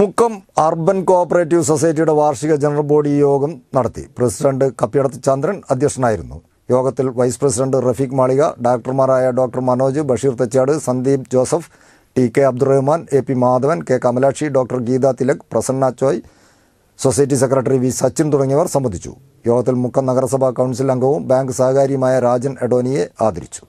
Mukkam urban cooperative സൊസൈറ്റിയുടെ വാർഷിക general body യോഗം നടത്തി പ്രസിഡന്റ് കപ്പിയടത്ത് ചന്ദ്രൻ അധ്യക്ഷനായിരുന്നു യോഗത്തിൽ വൈസ് പ്രസിഡന്റ് റഫീഖ് മാളിക ഡയറക്ടർമാരായ doctor Manoj Basheer Thachad Sandeep Joseph T K Abdurahman A P Madhavan K Kamalakshi doctor Geetha Thilak Prasanna Choyi society secretary V Sachin തുടങ്ങിയവർ സംബന്ധിച്ചു യോഗത്തിൽ മുക്കം നഗരസഭാ കൗൺസിൽ അംഗവും ബാങ്ക് സഹകാരിയുമായ രാജൻ എഡോനിയെ ആദരിച്ചു